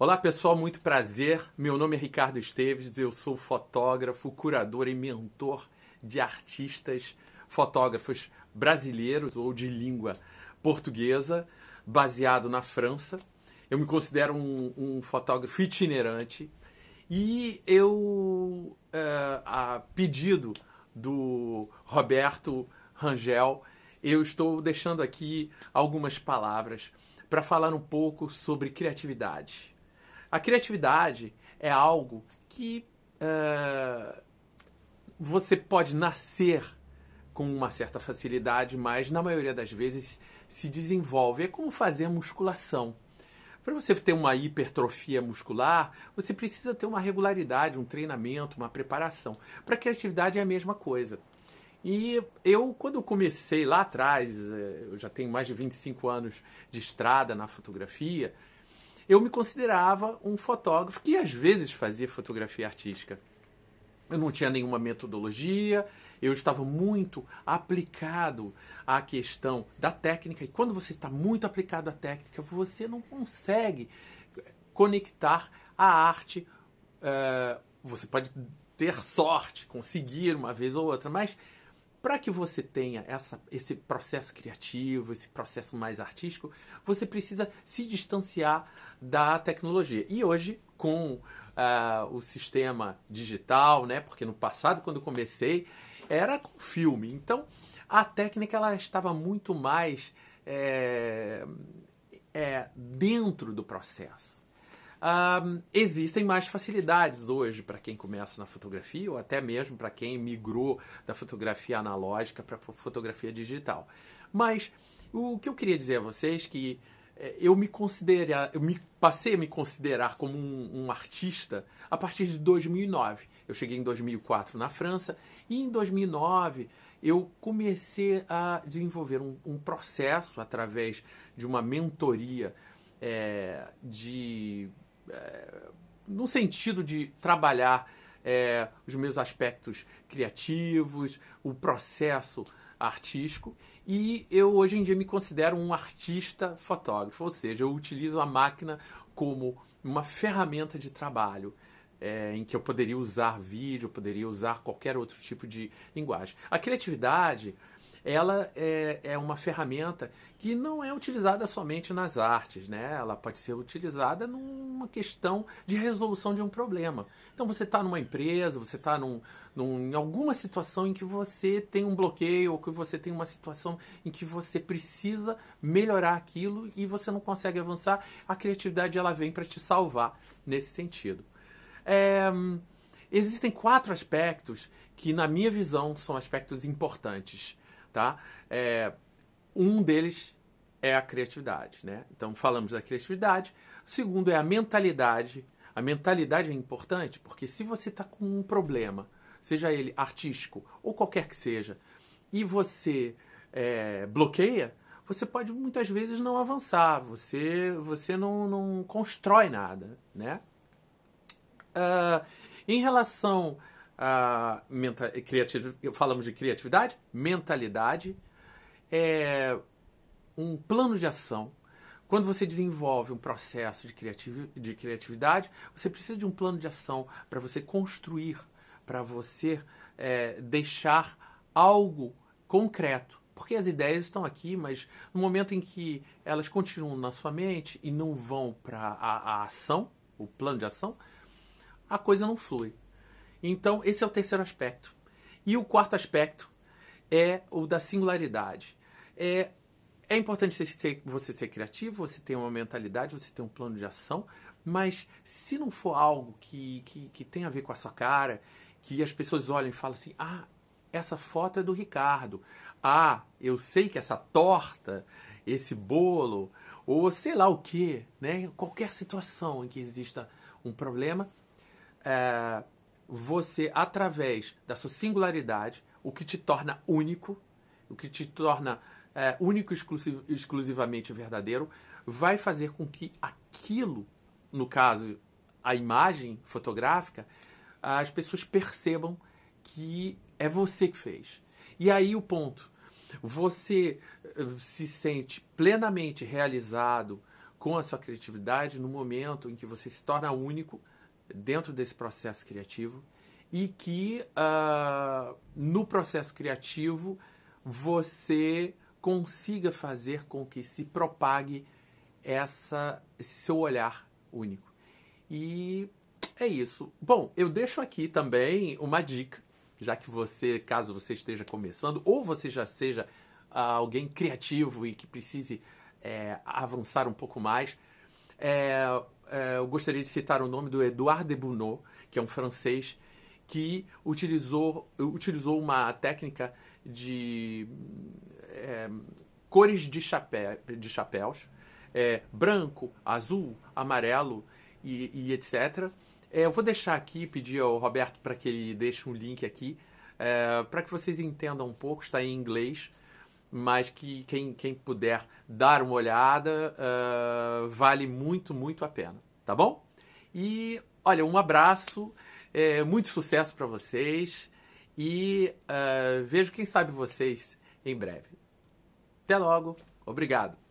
Olá pessoal, muito prazer. Meu nome é Ricardo Esteves, eu sou fotógrafo, curador e mentor de artistas fotógrafos brasileiros ou de língua portuguesa, baseado na França. Eu me considero um, um fotógrafo itinerante e eu, é, a pedido do Roberto Rangel, eu estou deixando aqui algumas palavras para falar um pouco sobre criatividade a criatividade é algo que uh, você pode nascer com uma certa facilidade, mas na maioria das vezes se desenvolve. É como fazer a musculação. Para você ter uma hipertrofia muscular, você precisa ter uma regularidade, um treinamento, uma preparação. Para a criatividade é a mesma coisa. E eu, quando comecei lá atrás, eh, eu já tenho mais de 25 anos de estrada na fotografia, eu me considerava um fotógrafo que às vezes fazia fotografia artística. Eu não tinha nenhuma metodologia, eu estava muito aplicado à questão da técnica. E quando você está muito aplicado à técnica, você não consegue eh, conectar a arte. Uh, você pode ter sorte, conseguir uma vez ou outra, mas para que você tenha essa, esse processo criativo, esse processo mais artístico, você precisa se distanciar da tecnologia. E hoje, com uh, o sistema digital, né? Porque no passado, quando comecei, era com filme. Então, a técnica ela estava muito mais é, é, dentro do processo existem mais facilidades hoje para quem começa na fotografia ou até mesmo para quem migrou da fotografia analógica para fotografia digital. Mas o que eu queria dizer a vocês é que eu me considera, eu me passei a me considerar como um, um, artista a partir de 2009. Eu cheguei em 2004 na França e em 2009 eu comecei a desenvolver um, um processo através de uma mentoria é, de é, no sentido de trabalhar é, os meus aspectos criativos, o processo artístico. E eu hoje em dia me considero um artista fotógrafo, ou seja, eu utilizo a máquina como uma ferramenta de trabalho. É, em que eu poderia usar vídeo, poderia usar qualquer outro tipo de linguagem. A criatividade, ela é, é uma ferramenta que não é utilizada somente nas artes, né? Ela pode ser utilizada numa questão de resolução de um problema. Então você está numa empresa, você está num, num, em alguma situação em que você tem um bloqueio ou que você tem uma situação em que você precisa melhorar aquilo e você não consegue avançar. A criatividade ela vem para te salvar nesse sentido. É, existem quatro aspectos que, na minha visão, são aspectos importantes tá? É, um deles é a criatividade, né? Então falamos da criatividade. O segundo é a mentalidade. A mentalidade é importante porque se você está com um problema, seja ele artístico ou qualquer que seja, e você é, bloqueia, você pode muitas vezes não avançar, você, você não, não constrói nada, né? Uh, em relação a menta, criativ, falamos de criatividade, mentalidade, é, um plano de ação. Quando você desenvolve um processo de, criativ, de criatividade, você precisa de um plano de ação para você construir, para você é, deixar algo concreto. Porque as ideias estão aqui, mas no momento em que elas continuam na sua mente e não vão para a, a ação, o plano de ação, a coisa não flui. Então, esse é o terceiro aspecto. E o quarto aspecto é o da singularidade. É, é importante você ser, você ser criativo, você ter uma mentalidade, você ter um plano de ação, mas se não for algo que, que, que tem a ver com a sua cara, que as pessoas olhem e falam assim: ah, essa foto é do Ricardo. Ah, eu sei que essa torta, esse bolo, ou sei lá o que, né? Qualquer situação em que exista um problema. É, você, através da sua singularidade, o que te torna único, o que te torna é, único exclusiv exclusivamente verdadeiro, vai fazer com que aquilo, no caso, a imagem fotográfica, as pessoas percebam que é você que fez. E aí o ponto. Você eh, se sente plenamente realizado com a sua criatividade no momento em que você se torna único dentro desse processo criativo e que uh, no processo criativo você consiga fazer com que se propague essa, esse seu olhar único. E é isso. Bom, eu deixo aqui também uma dica, já que você, caso você esteja começando, ou você já seja uh, alguém criativo e que precise é, avançar um pouco mais, é, é, eu gostaria de citar o nome do Edouard Debounot, que é um francês que utilizou, utilizou uma técnica de é, cores de, chapé, de chapéus, é, branco, azul, amarelo e, e etc. É, eu vou deixar aqui, pedir ao Roberto para que ele deixe um link aqui, é, para que vocês entendam um pouco, está em inglês, mas que quem, quem puder dar uma olhada uh, vale muito, muito a pena, tá bom? E olha, um abraço, é, muito sucesso para vocês e uh, vejo quem sabe vocês em breve. Até logo, obrigado!